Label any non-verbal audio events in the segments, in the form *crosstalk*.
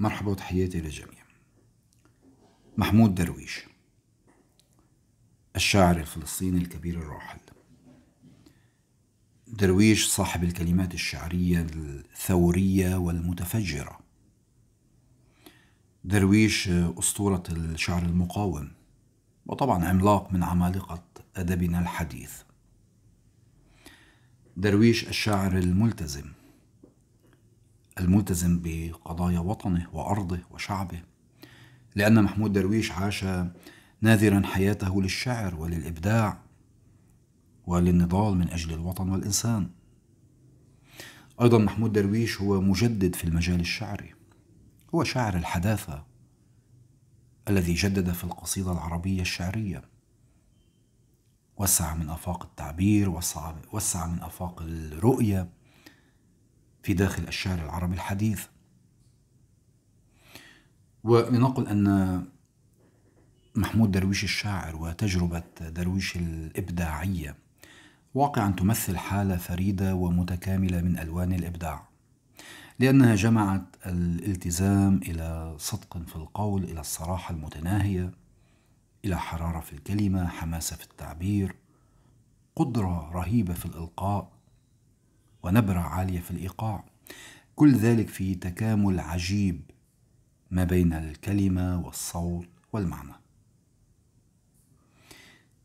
مرحبا وتحياتي للجميع محمود درويش الشاعر الفلسطيني الكبير الراحل درويش صاحب الكلمات الشعرية الثورية والمتفجرة درويش أسطورة الشعر المقاوم وطبعا عملاق من عمالقة أدبنا الحديث درويش الشاعر الملتزم الملتزم بقضايا وطنه وأرضه وشعبه لأن محمود درويش عاش ناذرا حياته للشعر وللإبداع وللنضال من أجل الوطن والإنسان أيضا محمود درويش هو مجدد في المجال الشعري هو شاعر الحداثة الذي جدد في القصيدة العربية الشعرية وسع من آفاق التعبير وسع, وسع من آفاق الرؤية في داخل الشعر العربي الحديث ولنقل أن محمود درويش الشاعر وتجربة درويش الإبداعية واقعا تمثل حالة فريدة ومتكاملة من ألوان الإبداع لأنها جمعت الالتزام إلى صدق في القول إلى الصراحة المتناهية إلى حرارة في الكلمة حماسة في التعبير قدرة رهيبة في الإلقاء ونبرة عالية في الإيقاع كل ذلك في تكامل عجيب ما بين الكلمة والصوت والمعنى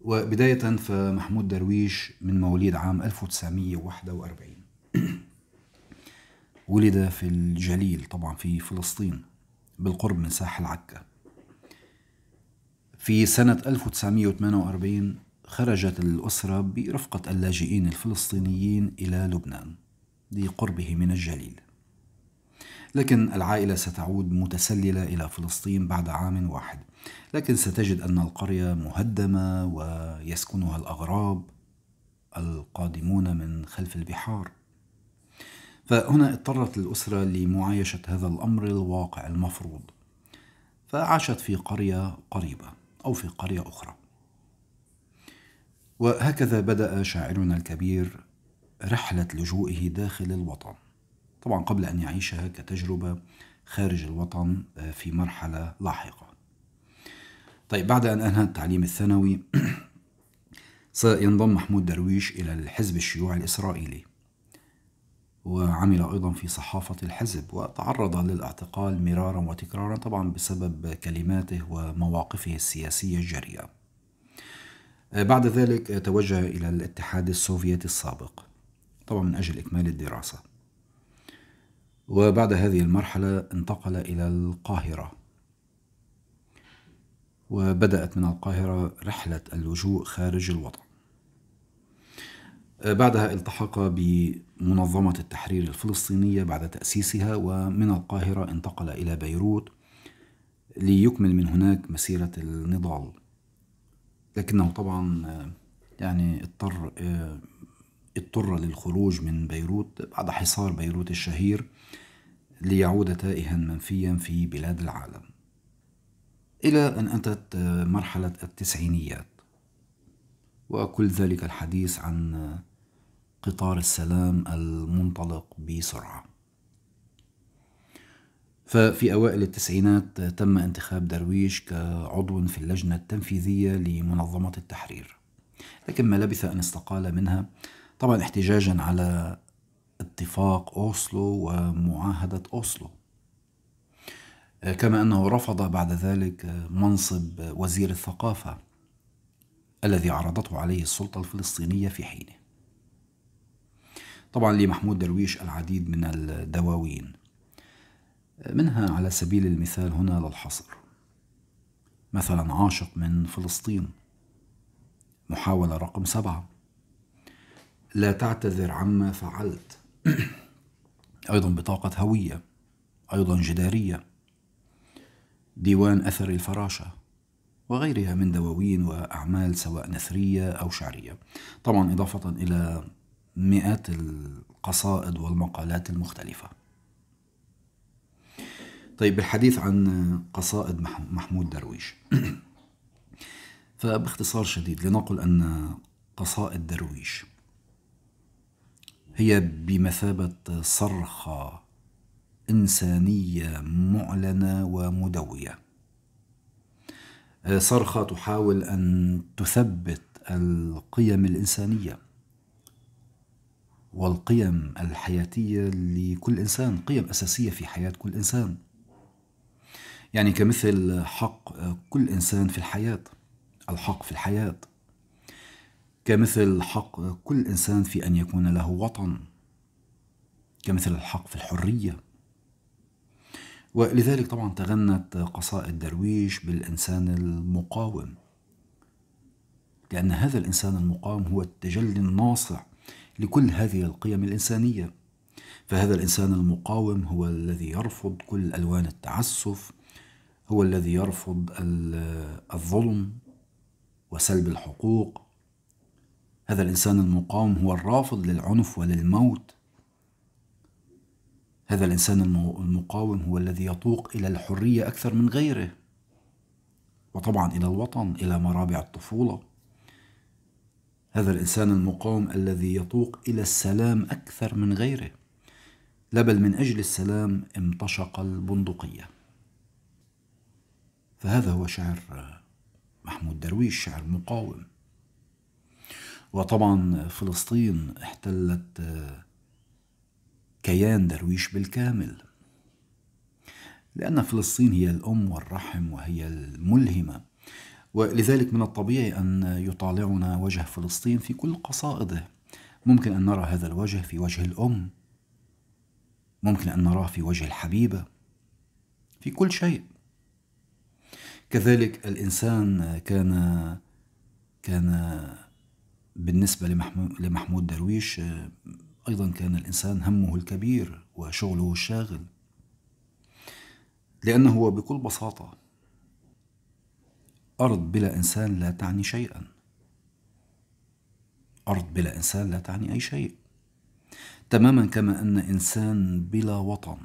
وبداية فمحمود درويش من مواليد عام 1941 *clears throat* ولد في الجليل طبعا في فلسطين بالقرب من ساحل عكا في سنة 1948 خرجت الأسرة برفقة اللاجئين الفلسطينيين إلى لبنان لقربه من الجليل لكن العائلة ستعود متسللة إلى فلسطين بعد عام واحد لكن ستجد أن القرية مهدمة ويسكنها الأغراب القادمون من خلف البحار فهنا اضطرت الأسرة لمعايشة هذا الأمر الواقع المفروض فعاشت في قرية قريبة أو في قرية أخرى وهكذا بدأ شاعرنا الكبير رحلة لجوئه داخل الوطن طبعا قبل أن يعيشها كتجربة خارج الوطن آه، في مرحلة لاحقة طيب بعد أن أنهى التعليم الثانوي *clears throat* سينضم محمود درويش إلى الحزب الشيوعي الإسرائيلي وعمل أيضا في صحافة الحزب وتعرض للاعتقال مرارا وتكرارا طبعا بسبب كلماته ومواقفه السياسية الجريئة آه، بعد ذلك آه، توجه إلى الاتحاد السوفيتي السابق طبعا من أجل إكمال الدراسة وبعد هذه المرحلة انتقل إلى القاهرة وبدأت من القاهرة رحلة اللجوء خارج الوطن آه، بعدها التحق بمنظمة التحرير الفلسطينية بعد تأسيسها ومن القاهرة انتقل إلى بيروت ليكمل من هناك مسيرة النضال لكنه طبعا يعني اضطر اضطر للخروج من بيروت بعد حصار بيروت الشهير ليعود تائها منفيا في بلاد العالم إلى أن أتت مرحلة التسعينيات وكل ذلك الحديث عن قطار السلام المنطلق بسرعه ففي أوائل التسعينات تم انتخاب درويش كعضو في اللجنة التنفيذية لمنظمة التحرير لكن ما لبث أن استقال منها طبعا احتجاجا على اتفاق أوسلو ومعاهدة أوسلو كما أنه رفض بعد ذلك منصب وزير الثقافة الذي عرضته عليه السلطة الفلسطينية في حينه طبعا لمحمود درويش العديد من الدواوين منها على سبيل المثال هنا للحصر مثلا عاشق من فلسطين محاولة رقم سبعة لا تعتذر عما فعلت *clears throat* أيضا بطاقة هوية أيضا جدارية ديوان أثر الفراشة وغيرها من دواوين وأعمال سواء نثرية أو شعرية طبعا إضافة إلى مئات القصائد والمقالات المختلفة طيب الحديث عن قصائد محمود درويش *clears throat* فباختصار شديد لنقل أن قصائد درويش هي بمثابة صرخة إنسانية معلنة ومدوية آه، صرخة تحاول أن تثبت القيم الإنسانية والقيم الحياتية لكل إنسان قيم أساسية في حياة كل إنسان يعني كمثل حق كل إنسان في الحياة الحق في الحياة كمثل حق كل إنسان في أن يكون له وطن كمثل الحق في الحرية ولذلك طبعا تغنت قصائد درويش بالإنسان المقاوم لأن هذا الإنسان المقاوم هو التجلي الناصع لكل هذه القيم الإنسانية فهذا الإنسان المقاوم هو الذي يرفض كل ألوان التعسف هو الذي يرفض الظلم وسلب الحقوق هذا الإنسان المقاوم هو الرافض للعنف وللموت هذا الإنسان المقاوم هو الذي يطوق إلى الحرية أكثر من غيره وطبعا إلى الوطن إلى مرابع الطفولة هذا الإنسان المقاوم الذي يطوق إلى السلام أكثر من غيره لا بل من أجل السلام امتشق البندقية فهذا هو شعر محمود درويش شعر مقاوم وطبعا فلسطين احتلت آه، كيان درويش بالكامل لأن فلسطين هي الأم والرحم وهي الملهمة ولذلك من الطبيعي أن يطالعنا وجه فلسطين في كل قصائده ممكن أن نرى هذا الوجه في وجه الأم ممكن أن نراه في وجه الحبيبة في كل شيء كذلك الإنسان كان كان بالنسبة لمحمود درويش أيضا كان الإنسان همه الكبير وشغله الشاغل لأنه بكل بساطة أرض بلا إنسان لا تعني شيئا أرض بلا إنسان لا تعني أي شيء تماما كما أن إنسان بلا وطن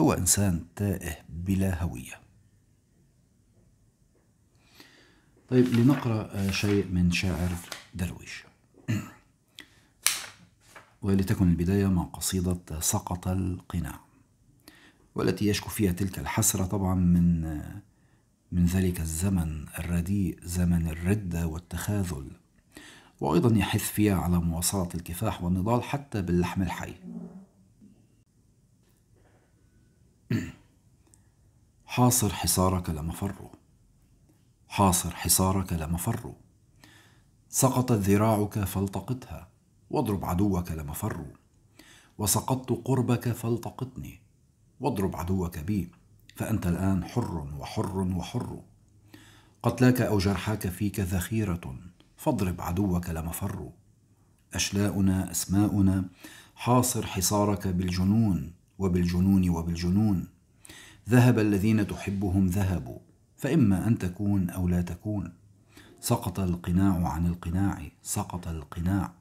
هو إنسان تائه بلا هوية طيب لنقرأ آه، شيء من شاعر درويش ولتكن البداية مع قصيدة سقط القناع والتي يشكو فيها تلك الحسرة طبعا من آه، من ذلك الزمن الرديء زمن الردة والتخاذل وأيضا يحث فيها على مواصلة الكفاح والنضال حتى باللحم الحي *clears throat* حاصر حصارك لمفره حاصر حصارك لمفر سقطت ذراعك فالتقطها واضرب عدوك لمفر وسقطت قربك فالتقطني واضرب عدوك بي فأنت الآن حر وحر وحر قتلاك أو جرحاك فيك ذخيرة فاضرب عدوك لمفر أشلاؤنا أسماؤنا حاصر حصارك بالجنون وبالجنون وبالجنون ذهب الذين تحبهم ذهبوا فإما أن تكون أو لا تكون سقط القناع عن القناع سقط القناع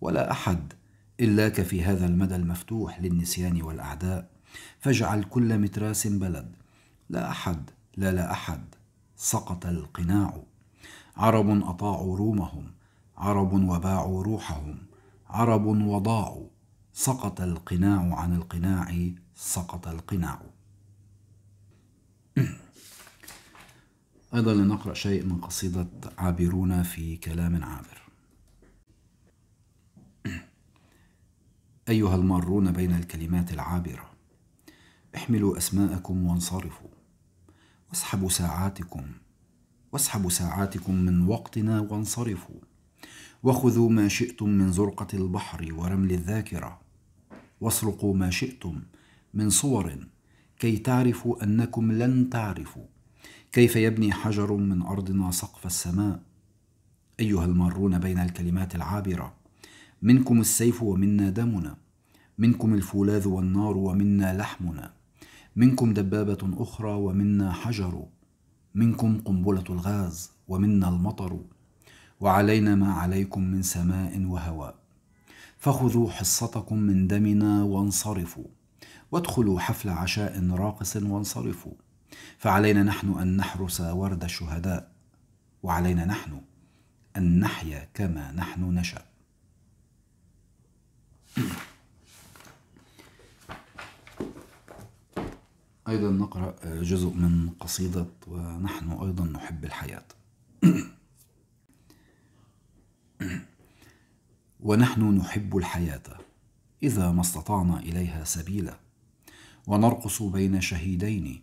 ولا أحد إلاك في هذا المدى المفتوح للنسيان والأعداء فاجعل كل متراس بلد لا أحد لا لا أحد سقط القناع عرب أطاعوا رومهم عرب وباعوا روحهم عرب وضاعوا سقط القناع عن القناع سقط القناع *clears throat* أيضا لنقرأ شيء من قصيدة عابرون في كلام عابر *clears throat* أيها المارون بين الكلمات العابرة احملوا أسماءكم وانصرفوا واسحبوا ساعاتكم واسحبوا ساعاتكم من وقتنا وانصرفوا وخذوا ما شئتم من زرقة البحر ورمل الذاكرة واسرقوا ما شئتم من صور كي تعرفوا أنكم لن تعرفوا كيف يبني حجر من أرضنا سقف السماء أيها المارون بين الكلمات العابرة منكم السيف ومنا دمنا منكم الفولاذ والنار ومنا لحمنا منكم دبابة أخرى ومنا حجر منكم قنبلة الغاز ومنا المطر وعلينا ما عليكم من سماء وهواء فخذوا حصتكم من دمنا وانصرفوا وادخلوا حفل عشاء راقص وانصرفوا فعلينا نحن أن نحرس ورد الشهداء وعلينا نحن أن نحيا كما نحن نشأ أيضا نقرأ جزء من قصيدة ونحن أيضا نحب الحياة ونحن نحب الحياة إذا ما استطعنا إليها سبيلا ونرقص بين شهيدين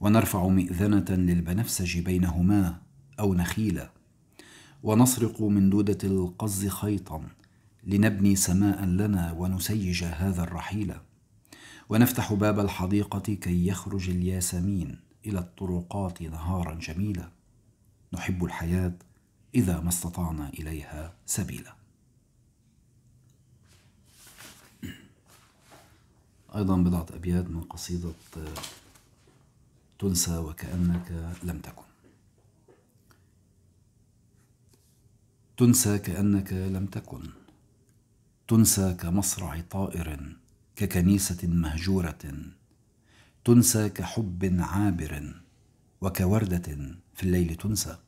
ونرفع مئذنة للبنفسج بينهما أو نخيلا ونسرق من دودة القز خيطا لنبني سماء لنا ونسيج هذا الرحيل ونفتح باب الحديقة كي يخرج الياسمين إلى الطرقات نهارا جميلا نحب الحياة إذا ما استطعنا إليها سبيلا أيضا بضعة أبيات من قصيدة تنسى وكأنك لم تكن تنسى كأنك لم تكن تنسى كمصرع طائر ككنيسة مهجورة تنسى كحب عابر وكوردة في الليل تنسى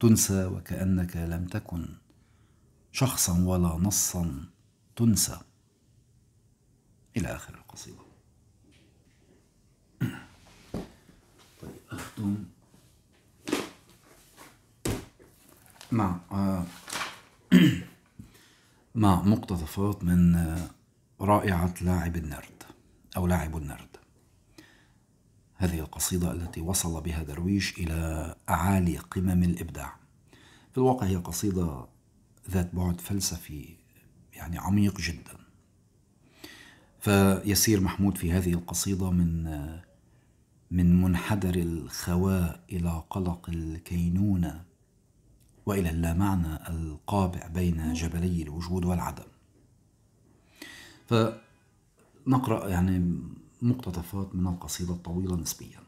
تنسى وكأنك لم تكن شخصا ولا نصا تنسى إلى آخر القصيدة أختم مع آه، *clears throat* مع مقتطفات من آه، رائعة لاعب النرد أو لاعب النرد هذه القصيدة التي وصل بها درويش إلى أعالي قمم الإبداع في الواقع هي قصيدة ذات بعد فلسفي يعني عميق جدا فيسير محمود في هذه القصيدة من آه، من منحدر الخواء إلى قلق الكينونة وإلى اللامعنى القابع بين جبلي الوجود والعدم فنقرأ يعني مقتطفات من القصيدة الطويلة نسبيا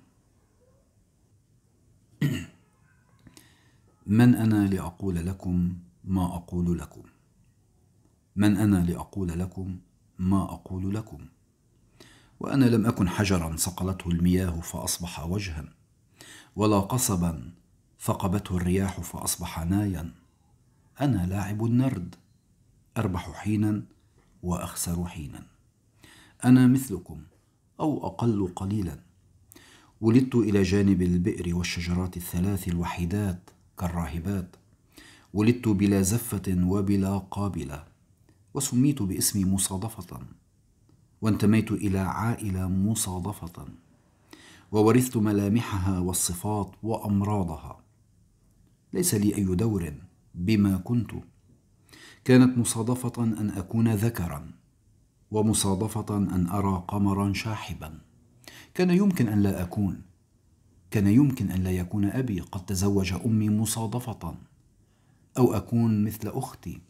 *clears throat* من أنا لأقول لكم ما أقول لكم من أنا لأقول لكم ما أقول لكم وانا لم اكن حجرا صقلته المياه فاصبح وجها ولا قصبا ثقبته الرياح فاصبح نايا انا لاعب النرد اربح حينا واخسر حينا انا مثلكم او اقل قليلا ولدت الى جانب البئر والشجرات الثلاث الوحيدات كالراهبات ولدت بلا زفه وبلا قابله وسميت باسمي مصادفه وانتميت الى عائله مصادفه وورثت ملامحها والصفات وامراضها ليس لي اي دور بما كنت كانت مصادفه ان اكون ذكرا ومصادفه ان ارى قمرا شاحبا كان يمكن ان لا اكون كان يمكن ان لا يكون ابي قد تزوج امي مصادفه او اكون مثل اختي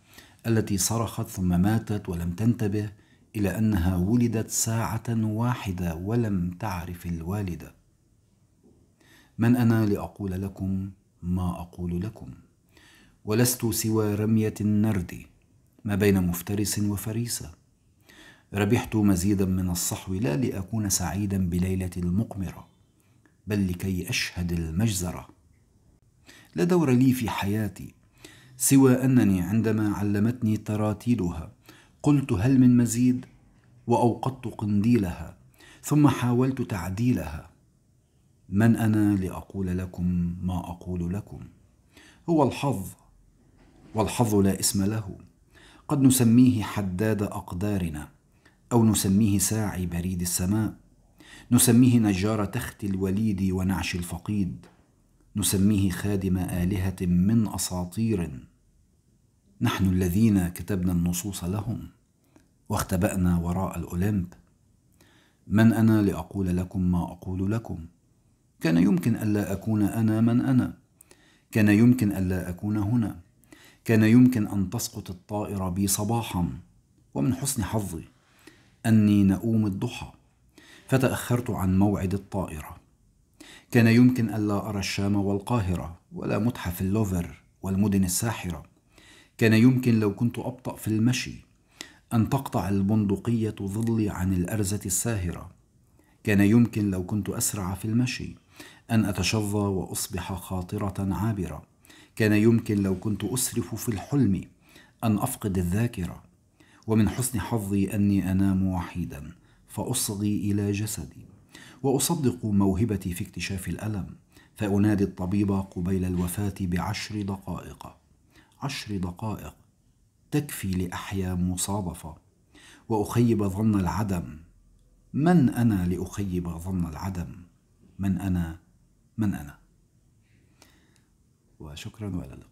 التي صرخت ثم ماتت ولم تنتبه إلى أنها ولدت ساعة واحدة ولم تعرف الوالدة من أنا لأقول لكم ما أقول لكم ولست سوى رمية النرد ما بين مفترس وفريسة ربحت مزيدا من الصحو لا لأكون سعيدا بليلة المقمرة بل لكي أشهد المجزرة لا دور لي في حياتي سوى أنني عندما علمتني تراتيلها قلت هل من مزيد واوقدت قنديلها ثم حاولت تعديلها من انا لاقول لكم ما اقول لكم هو الحظ والحظ لا اسم له قد نسميه حداد اقدارنا او نسميه ساعي بريد السماء نسميه نجار تخت الوليد ونعش الفقيد نسميه خادم الهه من اساطير نحن الذين كتبنا النصوص لهم واختبأنا وراء الأولمب من أنا لأقول لكم ما أقول لكم كان يمكن ألا أكون أنا من أنا كان يمكن ألا أكون هنا كان يمكن أن تسقط الطائرة بي صباحا ومن حسن حظي أني نؤوم الضحى فتأخرت عن موعد الطائرة كان يمكن ألا أرى الشام والقاهرة ولا متحف اللوفر والمدن الساحرة كان يمكن لو كنت أبطأ في المشي أن تقطع البندقية ظلي عن الأرزة الساهرة كان يمكن لو كنت أسرع في المشي أن أتشظى وأصبح خاطرة عابرة كان يمكن لو كنت أسرف في الحلم أن أفقد الذاكرة ومن حسن حظي أني أنام وحيدا فأصغي إلى جسدي وأصدق موهبتي في اكتشاف الألم فأنادي الطبيب قبيل الوفاة بعشر دقائق عشر دقائق تكفي لأحيا مصادفة وأخيب ظن العدم من أنا لأخيب ظن العدم من أنا من أنا وشكرا وإلى اللقاء